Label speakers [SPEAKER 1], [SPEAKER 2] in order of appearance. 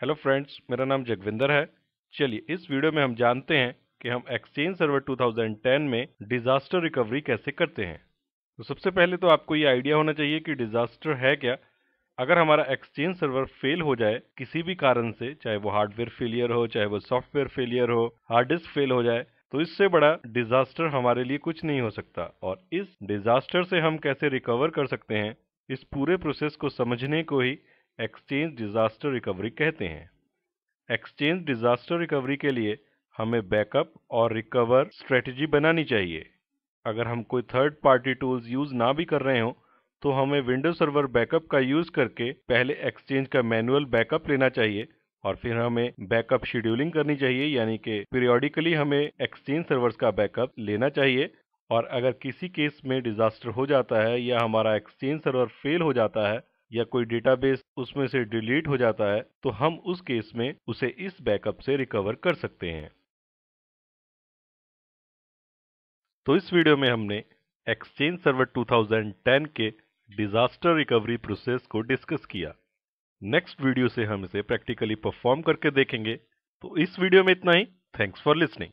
[SPEAKER 1] hello friends मेरा नाम जगविंदर है चलिए इस वीडियो में हम जानते हैं कि हम एक्सचेंज सर्वर 2010 में डिजास्टर रिकवरी कैसे करते हैं तो सबसे पहले तो आपको ये आइडिया होना चाहिए कि डिजास्टर है क्या अगर हमारा एक्सचेंज सर्वर फेल हो जाए किसी भी कारण से चाहे वो हार्डवेयर फेलियर हो चाहे वो सॉफ्टवेयर फेलियर हो हार्ड डिस्क फेल हो जाए तो इससे बड़ा डिजास्टर हमारे लिए कुछ नहीं हो सकता और इस डिजास्टर से हम कैसे रिकवर कर सकते हैं इस पूरे प्रोसेस को समझने को ही एक्सचेंज डिजास्टर रिकवरी कहते हैं एक्सचेंज डिजास्टर रिकवरी के लिए हमें बैकअप और रिकवर स्ट्रेटजी बनानी चाहिए अगर हम कोई थर्ड पार्टी टूल्स यूज ना भी कर रहे हो तो हमें विंडो सर्वर बैकअप का यूज करके पहले एक्सचेंज का मैनुअल बैकअप लेना चाहिए और फिर हमें बैकअप शेड्यूलिंग करनी चाहिए यानी कि पीरियोडिकली हमें एक्सचेंज सर्वर्स का बैकअप लेना चाहिए और अगर किसी केस में डिजास्टर हो जाता है या हमारा एक्सचेंज सर्वर फेल हो जाता है या कोई डेटाबेस उसमें से डिलीट हो जाता है तो हम उस केस में उसे इस बैकअप से रिकवर कर सकते हैं तो इस वीडियो में हमने एक्सचेंज सर्वर 2010 के डिजास्टर रिकवरी प्रोसेस को डिस्कस किया नेक्स्ट वीडियो से हम इसे प्रैक्टिकली परफॉर्म करके देखेंगे तो इस वीडियो में इतना ही थैंक्स फॉर लिसनिंग